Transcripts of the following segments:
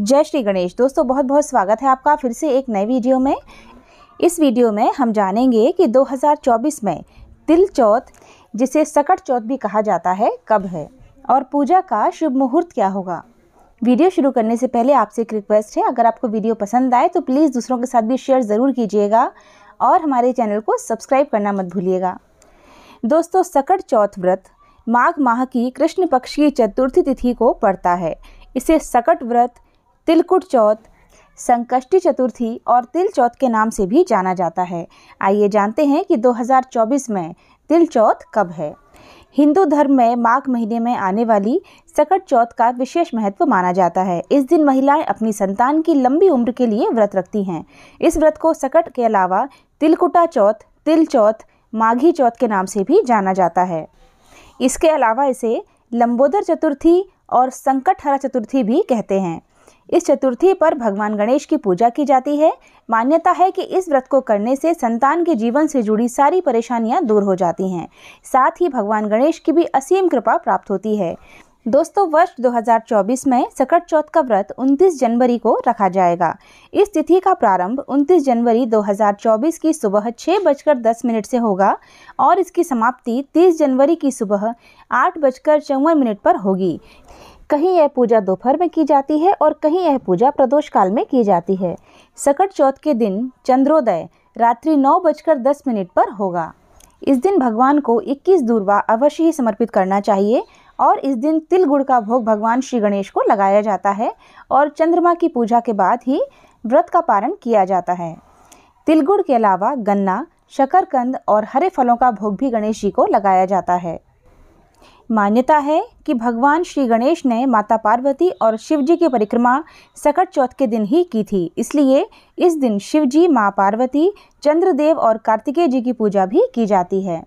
जय श्री गणेश दोस्तों बहुत बहुत स्वागत है आपका फिर से एक नए वीडियो में इस वीडियो में हम जानेंगे कि 2024 में तिल चौथ जिसे सकट चौथ भी कहा जाता है कब है और पूजा का शुभ मुहूर्त क्या होगा वीडियो शुरू करने से पहले आपसे एक रिक्वेस्ट है अगर आपको वीडियो पसंद आए तो प्लीज़ दूसरों के साथ भी शेयर ज़रूर कीजिएगा और हमारे चैनल को सब्सक्राइब करना मत भूलिएगा दोस्तों सकट चौथ व्रत माघ माह की कृष्ण पक्ष की चतुर्थी तिथि को पड़ता है इसे सकट व्रत तिलकुट चौथ संकष्टी चतुर्थी और तिल चौथ के नाम से भी जाना जाता है आइए जानते हैं कि 2024 में तिल चौथ कब है हिंदू धर्म में माघ महीने में आने वाली सकट चौथ का विशेष महत्व माना जाता है इस दिन महिलाएं अपनी संतान की लंबी उम्र के लिए व्रत रखती हैं इस व्रत को सकट के अलावा तिलकुटा चौथ तिल चौथ माघी चौथ के नाम से भी जाना जाता है इसके अलावा इसे लंबोदर चतुर्थी और संकट हरा चतुर्थी भी कहते हैं इस चतुर्थी पर भगवान गणेश की पूजा की जाती है मान्यता है कि इस व्रत को करने से संतान के जीवन से जुड़ी सारी परेशानियां दूर हो जाती हैं साथ ही भगवान गणेश की भी असीम कृपा प्राप्त होती है दोस्तों वर्ष 2024 में सकट चौथ का व्रत 29 जनवरी को रखा जाएगा इस तिथि का प्रारंभ 29 जनवरी 2024 की सुबह छः बजकर दस मिनट से होगा और इसकी समाप्ति 30 जनवरी की सुबह आठ बजकर चौवन मिनट पर होगी कहीं यह पूजा दोपहर में की जाती है और कहीं यह पूजा प्रदोष काल में की जाती है सकट चौथ के दिन चंद्रोदय रात्रि नौ बजकर दस मिनट पर होगा इस दिन भगवान को 21 दूरवा अवश्य ही समर्पित करना चाहिए और इस दिन तिल गुड़ का भोग भगवान श्री गणेश को लगाया जाता है और चंद्रमा की पूजा के बाद ही व्रत का पारण किया जाता है तिलगुड़ के अलावा गन्ना शकरकंद और हरे फलों का भोग भी गणेश जी को लगाया जाता है मान्यता है कि भगवान श्री गणेश ने माता पार्वती और शिव जी की परिक्रमा सकट चौथ के दिन ही की थी इसलिए इस दिन शिव जी माँ पार्वती चंद्रदेव और कार्तिकेय जी की पूजा भी की जाती है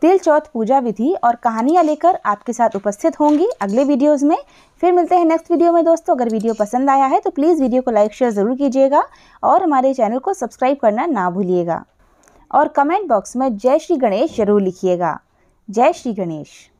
तिल चौथ पूजा विधि और कहानियाँ लेकर आपके साथ उपस्थित होंगी अगले वीडियोस में फिर मिलते हैं नेक्स्ट वीडियो में दोस्तों अगर वीडियो पसंद आया है तो प्लीज़ वीडियो को लाइक शेयर ज़रूर कीजिएगा और हमारे चैनल को सब्सक्राइब करना ना भूलिएगा और कमेंट बॉक्स में जय श्री गणेश जरूर लिखिएगा जय श्री गणेश